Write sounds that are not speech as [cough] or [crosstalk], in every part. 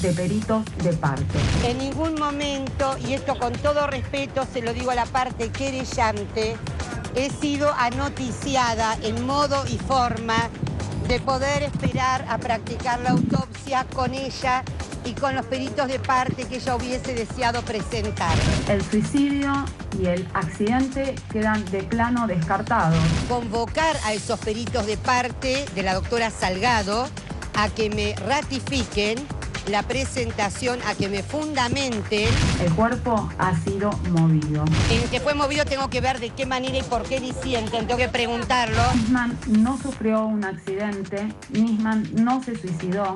de Peritos de Parte. En ningún momento, y esto con todo respeto se lo digo a la parte querellante, he sido anoticiada en modo y forma de poder esperar a practicar la autopsia con ella y con los peritos de parte que ella hubiese deseado presentar. El suicidio y el accidente quedan de plano descartados. Convocar a esos peritos de parte de la doctora Salgado a que me ratifiquen la presentación a que me fundamenten. El cuerpo ha sido movido. En que fue movido tengo que ver de qué manera y por qué disienten, tengo que preguntarlo. Nisman no sufrió un accidente, Nisman no se suicidó,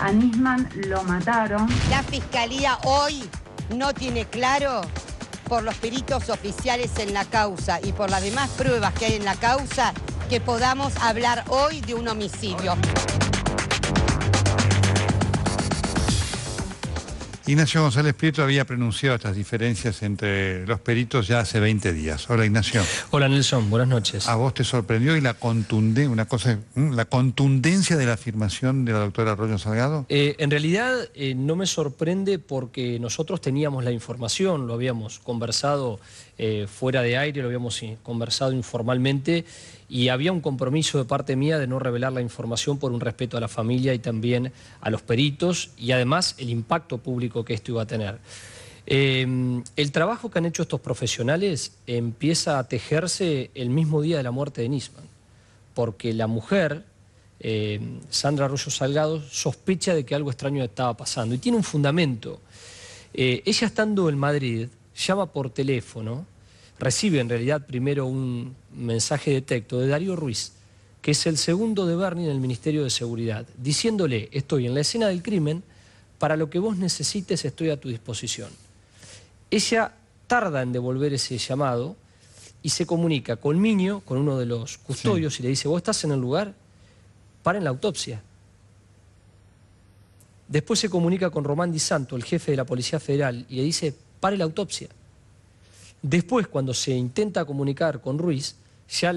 a Nisman lo mataron. La fiscalía hoy no tiene claro por los peritos oficiales en la causa y por las demás pruebas que hay en la causa que podamos hablar hoy de un homicidio. Ignacio González Prieto había pronunciado estas diferencias entre los peritos ya hace 20 días. Hola Ignacio. Hola Nelson, buenas noches. A vos te sorprendió y la contundencia, una cosa, la contundencia de la afirmación de la doctora Arroyo Salgado. Eh, en realidad eh, no me sorprende porque nosotros teníamos la información, lo habíamos conversado eh, fuera de aire, lo habíamos conversado informalmente y había un compromiso de parte mía de no revelar la información por un respeto a la familia y también a los peritos y además el impacto público que esto iba a tener. Eh, el trabajo que han hecho estos profesionales empieza a tejerse el mismo día de la muerte de Nisman, porque la mujer, eh, Sandra Arroyo Salgado, sospecha de que algo extraño estaba pasando y tiene un fundamento. Eh, ella estando en Madrid, llama por teléfono recibe en realidad primero un mensaje de texto de Darío Ruiz, que es el segundo de Bernie en el Ministerio de Seguridad, diciéndole, estoy en la escena del crimen, para lo que vos necesites estoy a tu disposición. Ella tarda en devolver ese llamado y se comunica con Miño, con uno de los custodios, y le dice, vos estás en el lugar, paren la autopsia. Después se comunica con Román Di Santo, el jefe de la Policía Federal, y le dice, pare la autopsia. Después, cuando se intenta comunicar con Ruiz, ya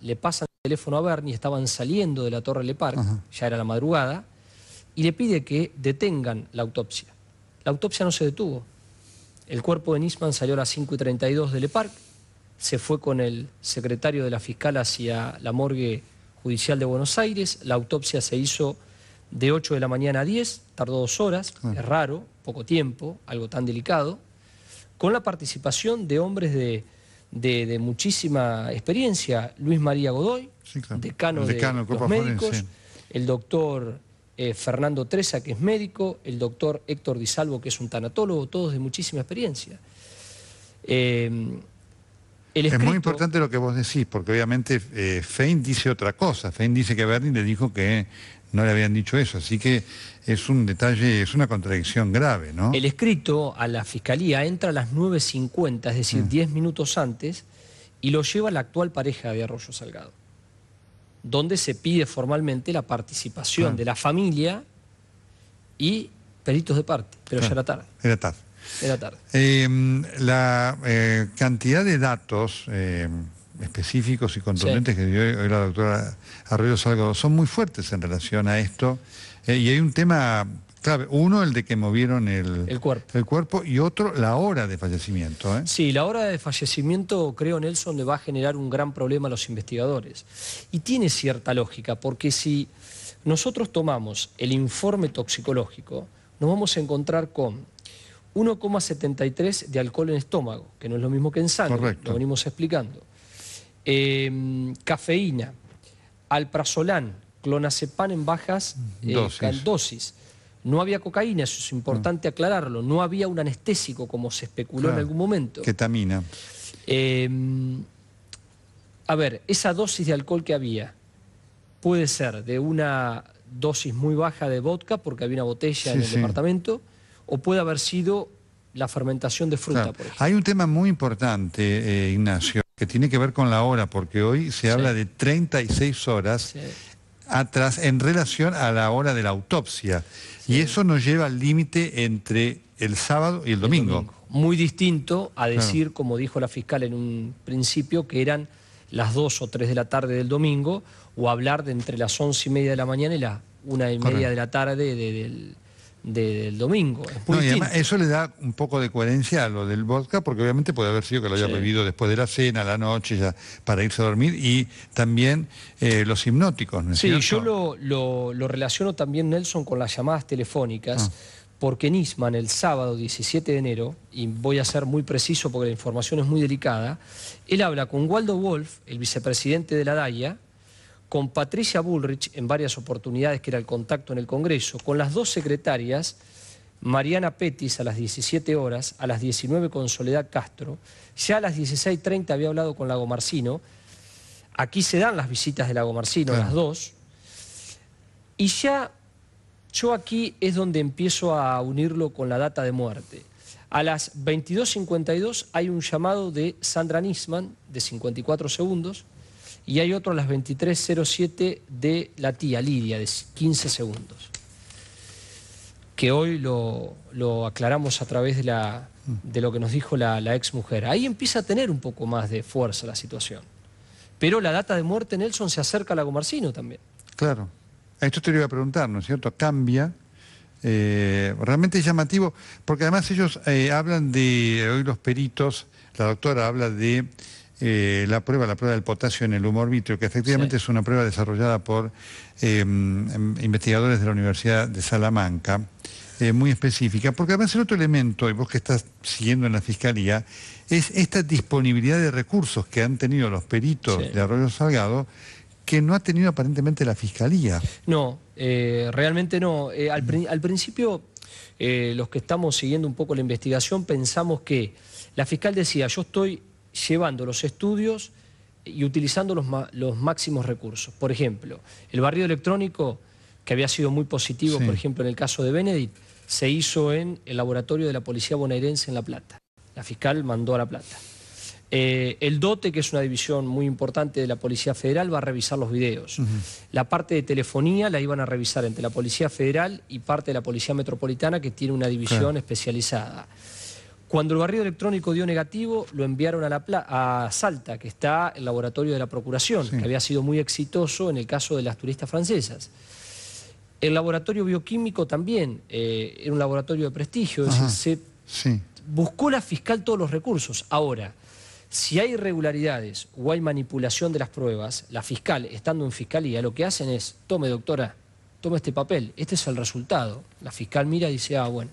le pasan el teléfono a Bernie, estaban saliendo de la Torre Le ya era la madrugada, y le pide que detengan la autopsia. La autopsia no se detuvo. El cuerpo de Nisman salió a las 5 y 32 de Leparc, se fue con el secretario de la fiscal hacia la morgue judicial de Buenos Aires, la autopsia se hizo de 8 de la mañana a 10, tardó dos horas, es raro, poco tiempo, algo tan delicado con la participación de hombres de, muchísima experiencia, Luis María Godoy, decano, de, los médicos, el doctor eh, Fernando Treza, que es médico, el doctor Héctor Di Salvo, que es un tanatólogo, todos de muchísima experiencia. Eh, es muy importante lo que vos decís, porque obviamente eh, Fein dice otra cosa. Fein dice que Bernie le dijo que no le habían dicho eso. Así que es un detalle, es una contradicción grave, ¿no? El escrito a la fiscalía entra a las 9.50, es decir, 10 mm. minutos antes, y lo lleva a la actual pareja de Arroyo Salgado, donde se pide formalmente la participación de la familia y peritos de parte, pero ya era tarde. Era tarde. Era tarde. Em, la eh, cantidad de datos... Em, específicos y contundentes que dio hoy la doctora Arroyo Salgado son muy fuertes en relación a esto. Eh, y hay un tema clave, uno el de que movieron el, cuerpo. y otro la hora de fallecimiento. ¿eh? Sí, la hora de fallecimiento, creo Nelson, le va a generar un gran problema a los investigadores. Y tiene cierta lógica, porque si nosotros tomamos el informe toxicológico, nos vamos a encontrar con 1,73 de alcohol en estómago, que no es lo mismo que en sangre, lo venimos explicando. Em, cafeína, alprazolán, clonazepam en bajas eh, dosis. No había cocaína, eso es importante mm. aclararlo. No había un anestésico, como se especuló en algún momento. Ketamina. Em, a ver, esa dosis de alcohol que había puede ser de una dosis muy baja de vodka, porque había una botella en el departamento, o puede haber sido la fermentación de fruta. Hay un tema muy importante, eh, Ignacio que tiene que ver con la hora, porque hoy se habla de 36 horas atrás en relación a la hora de la autopsia. Y eso nos lleva al límite entre el sábado y el domingo. Muy distinto a decir, como dijo la fiscal en un principio, que eran las 2 o 3 de la tarde del domingo, o hablar de entre las 11 y media de la mañana y las 1 y media de la tarde del del domingo. eso le da un poco de coherencia a lo del vodka, porque obviamente puede haber sido que lo haya bebido después de la cena, la noche, ya para irse a dormir, y también eh, los hipnóticos. sí, yo lo, relaciono también, Nelson, con las llamadas telefónicas. Ah. en Porque Nisman el sábado 17 de enero, y voy a ser muy preciso porque la información es muy delicada, él habla con Waldo Wolf, el vicepresidente de la DAIA, con Patricia Bullrich en varias oportunidades, que era el contacto en el Congreso, con las dos secretarias, Mariana Petis a las 17 horas, a las 19 con Soledad Castro, ya a las 16.30 había hablado con Lago Marcino, aquí se dan las visitas de Lago Marcino, las dos, y ya yo aquí es donde empiezo a unirlo con la data de muerte. A las 22.52 hay un llamado de Sandra Nisman, de 54 segundos, y hay otro las 23.07 de la tía Lidia, de 15 segundos, que hoy lo, aclaramos a través de, la, de lo que nos dijo la, ex mujer. Ahí empieza a tener un poco más de fuerza la situación. Pero la data de muerte, Nelson, se acerca a la Comarcino también. Claro. Esto te lo iba a preguntar, ¿no es cierto? Cambia. Eh, realmente es llamativo, porque además ellos eh, hablan de, hoy los peritos, la doctora habla de eh, la prueba, la prueba del potasio en el humor vítreo, que efectivamente es una prueba desarrollada por eh, investigadores de la Universidad de Salamanca, eh, muy específica, porque además el otro elemento, y vos que estás siguiendo en la Fiscalía, es esta disponibilidad de recursos que han tenido los peritos de Arroyo Salgado, que no ha tenido aparentemente la Fiscalía. No, realmente no. al, principio, los que estamos siguiendo un poco la investigación pensamos que la fiscal decía, yo estoy llevando los estudios y utilizando los, los máximos recursos. Por ejemplo, el barrido electrónico, que había sido muy positivo, por ejemplo, en el caso de Benedict, se hizo en el laboratorio de la Policía Bonaerense en La Plata. La fiscal mandó a La Plata. Eh, el DOTE, que es una división muy importante de la Policía Federal, va a revisar los videos. La parte de telefonía la iban a revisar entre la Policía Federal y parte de la Policía Metropolitana, que tiene una división especializada. Cuando el barrio electrónico dio negativo, lo enviaron a, la a Salta, que está el laboratorio de la Procuración, que había sido muy exitoso en el caso de las turistas francesas. El laboratorio bioquímico también eh, era un laboratorio de prestigio, se buscó la fiscal todos los recursos. Ahora, si hay irregularidades o hay manipulación de las pruebas, la fiscal, estando en fiscalía, lo que hacen es, tome doctora, tome este papel, este es el resultado. La fiscal mira y dice, ah, bueno,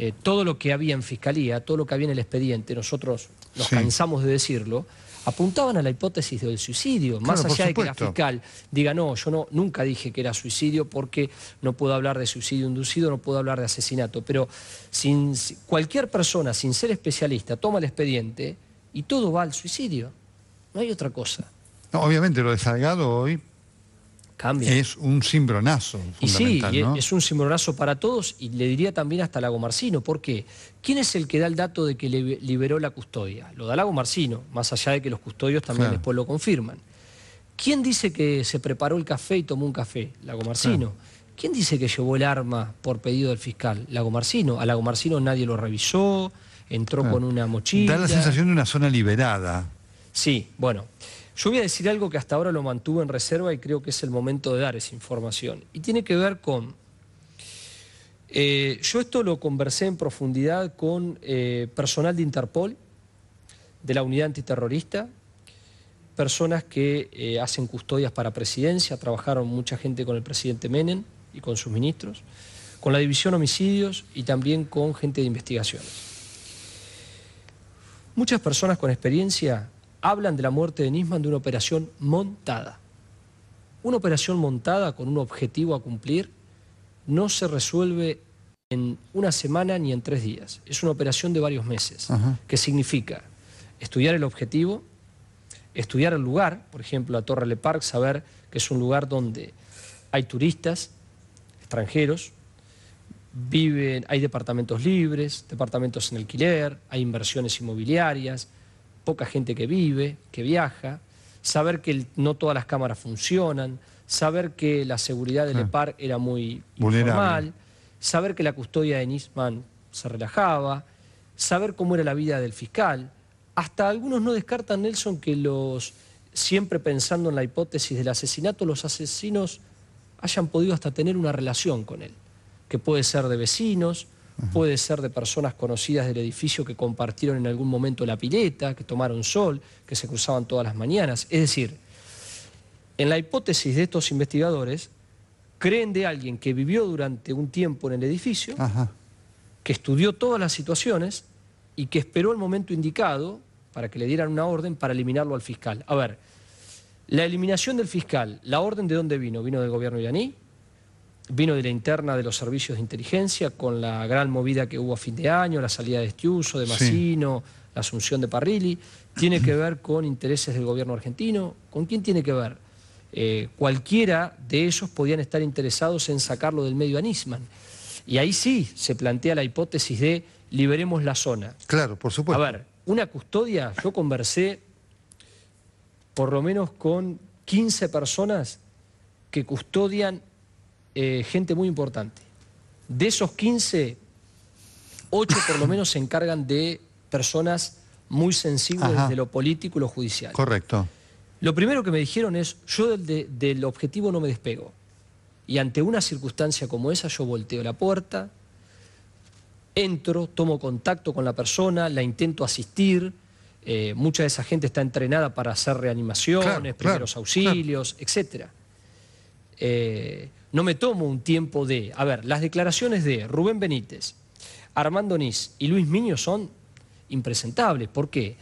eh, todo lo que había en fiscalía, todo lo que había en el expediente, nosotros nos cansamos de decirlo, apuntaban a la hipótesis del suicidio, más allá de que la fiscal diga, no, yo no, nunca dije que era suicidio porque no puedo hablar de suicidio inducido, no puedo hablar de asesinato, pero cualquier persona, sin ser especialista, toma el expediente y todo va al suicidio, no hay otra cosa. obviamente lo de Salgado hoy es un cimbronazo. Y sí, es un cimbronazo para todos y le diría también hasta Lago Marcino. ¿Por qué? ¿Quién es el que da el dato de que le liberó la custodia? Lo da Lago Marcino, más allá de que los custodios también después lo confirman. ¿Quién dice que se preparó el café y tomó un café? Lago Marcino. ¿Quién dice que llevó el arma por pedido del fiscal? Lago Marcino. A Lago Marcino nadie lo revisó, entró con una mochila. Da la sensación de una zona liberada. Sí, bueno. Yo voy a decir algo que hasta ahora lo mantuve en reserva y creo que es el momento de dar esa información. Y tiene que ver con... Eh, yo esto lo conversé en profundidad con eh, personal de Interpol, de la unidad antiterrorista, personas que eh, hacen custodias para presidencia, trabajaron mucha gente con el presidente Menem y con sus ministros, con la división homicidios y también con gente de investigaciones. Muchas personas con experiencia hablan de la muerte de Nisman de una operación montada. Una operación montada con un objetivo a cumplir no se resuelve en una semana ni en tres días. Es una operación de varios meses, qué que significa estudiar el objetivo, estudiar el lugar, por ejemplo, la Torre Le Parc, saber que es un lugar donde hay turistas, extranjeros, viven, hay departamentos libres, departamentos en alquiler, hay inversiones inmobiliarias, poca gente que vive, que viaja, saber que no todas las cámaras funcionan, saber que la seguridad del ah. EPAR era muy informal, saber que la custodia de Nisman se relajaba, saber cómo era la vida del fiscal. Hasta algunos no descartan, Nelson, que los, siempre pensando en la hipótesis del asesinato, los asesinos hayan podido hasta tener una relación con él, que puede ser de vecinos, puede ser de personas conocidas del edificio que compartieron en algún momento la pileta, que tomaron sol, que se cruzaban todas las mañanas. Es decir, en la hipótesis de estos investigadores, creen de alguien que vivió durante un tiempo en el edificio, que estudió todas las situaciones y que esperó el momento indicado para que le dieran una orden para eliminarlo al fiscal. A ver, la eliminación del fiscal, ¿la orden de dónde vino? ¿Vino del gobierno iraní? vino de la interna de los servicios de inteligencia con la gran movida que hubo a fin de año, la salida de Estiuso, de Massino, la asunción de Parrilli. Tiene que ver con intereses del gobierno argentino. ¿Con quién tiene que ver? Eh, cualquiera de ellos podían estar interesados en sacarlo del medio a Nisman. Y ahí sí se plantea la hipótesis de liberemos la zona. Claro, por supuesto. A ver, una custodia, yo conversé por lo menos con 15 personas que custodian eh, gente muy importante. De esos 15, 8 por lo [coughs] menos se encargan de personas muy sensibles de lo político y lo judicial. Correcto. Lo primero que me dijeron es, yo del, objetivo no me despego. Y ante una circunstancia como esa yo volteo la puerta, entro, tomo contacto con la persona, la intento asistir. Eh, mucha de esa gente está entrenada para hacer reanimaciones, primeros auxilios, etc. etcétera. Eh, no me tomo un tiempo de... A ver, las declaraciones de Rubén Benítez, Armando Nis y Luis Miño son impresentables. ¿Por qué?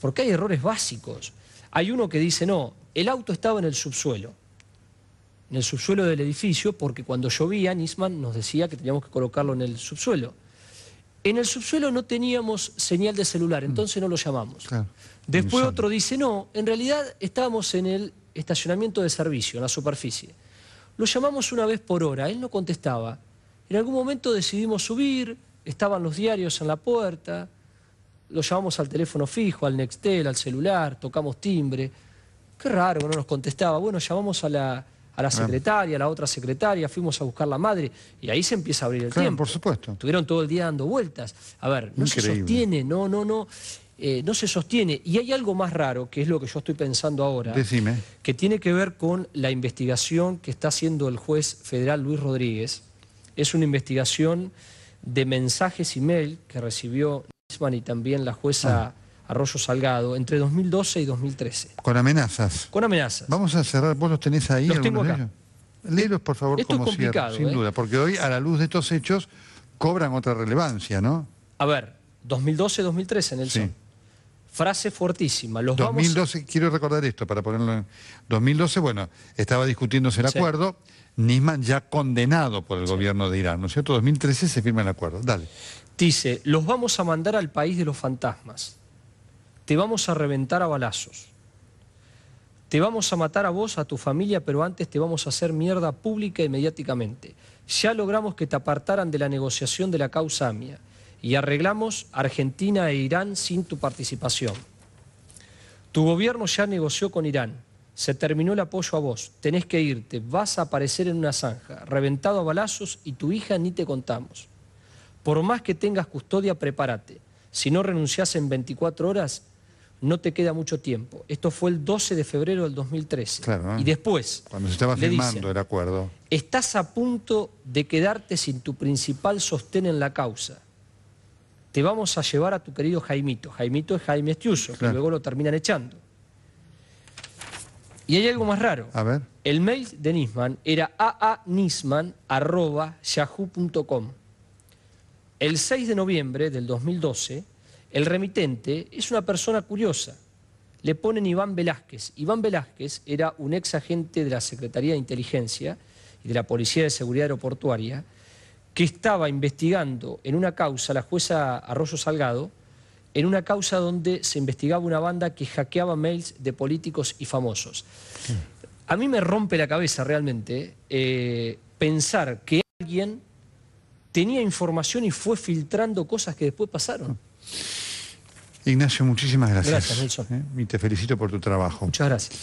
Porque hay errores básicos. Hay uno que dice, no, el auto estaba en el subsuelo, en el subsuelo del edificio, porque cuando llovía, Nisman nos decía que teníamos que colocarlo en el subsuelo. En el subsuelo no teníamos señal de celular, entonces no lo llamamos. Después otro dice, no, en realidad estábamos en el estacionamiento de servicio, en la superficie. Lo llamamos una vez por hora, él no contestaba. En algún momento decidimos subir, estaban los diarios en la puerta, lo llamamos al teléfono fijo, al Nextel, al celular, tocamos timbre. Qué raro, no nos contestaba. Bueno, llamamos a la, a la secretaria, a la otra secretaria, fuimos a buscar la madre y ahí se empieza a abrir el claro, tiempo. por supuesto. Estuvieron todo el día dando vueltas. A ver, no se sostiene, no, no, no. Eh, no se sostiene. Y hay algo más raro, que es lo que yo estoy pensando ahora, que tiene que ver con la investigación que está haciendo el juez federal Luis Rodríguez. Es una investigación de mensajes y mail que recibió Nisman y también la jueza... Ah. Arroyo Salgado, entre 2012 y 2013. Con amenazas. Con amenazas. Vamos a cerrar, vos los tenés ahí. Los tengo acá. Léelos, por favor, como es complicado, sin ¿eh? duda, porque hoy, a la luz de estos hechos, cobran otra relevancia, ¿no? A ver, 2012-2013, Nelson frase fortísima. Los 2012, quiero recordar esto para ponerlo en... 2012, bueno, estaba discutiéndose el acuerdo, Nisman ya condenado por el gobierno de Irán, ¿no es cierto? 2013 se firma el acuerdo, dale. Dice, los vamos a mandar al país de los fantasmas, te vamos a reventar a balazos, te vamos a matar a vos, a tu familia, pero antes te vamos a hacer mierda pública y mediáticamente. Ya logramos que te apartaran de la negociación de la causa AMIA y arreglamos Argentina e Irán sin tu participación. Tu gobierno ya negoció con Irán, se terminó el apoyo a vos, tenés que irte, vas a aparecer en una zanja, reventado a balazos y tu hija ni te contamos. Por más que tengas custodia, prepárate. Si no renunciás en 24 horas, no te queda mucho tiempo. Esto fue el 12 de febrero del 2013. Y después... Cuando se el acuerdo. Estás a punto de quedarte sin tu principal sostén en la causa te vamos a llevar a tu querido Jaimito. Jaimito es Jaime Estiuso, que luego lo terminan echando. Y hay algo más raro. A ver. El mail de Nisman era aanisman.yahoo.com. El 6 de noviembre del 2012, el remitente es una persona curiosa. Le ponen Iván Velázquez. Iván Velázquez era un ex agente de la Secretaría de Inteligencia y de la Policía de Seguridad Aeroportuaria que estaba investigando en una causa, la jueza Arroyo Salgado, en una causa donde se investigaba una banda que hackeaba mails de políticos y famosos. A mí me rompe la cabeza realmente eh, pensar que alguien tenía información y fue filtrando cosas que después pasaron. Ignacio, muchísimas gracias. Gracias, Nelson. Eh, y te felicito por tu trabajo. Muchas gracias.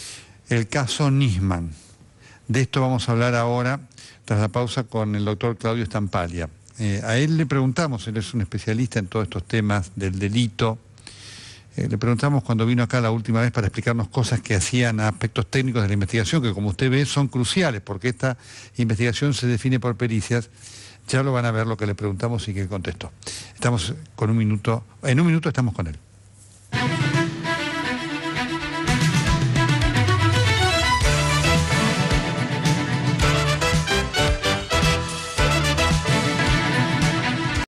El caso Nisman. De esto vamos a hablar ahora, tras la pausa, con el doctor Claudio Estampalia. Eh, a él le preguntamos, él es un especialista en todos estos temas del delito. Eh, le preguntamos cuando vino acá la última vez para explicarnos cosas que hacían aspectos técnicos de la investigación, que como usted ve son cruciales, porque esta investigación se define por pericias. Ya lo van a ver lo que le preguntamos y que contestó. Estamos con un minuto, en un minuto estamos con él.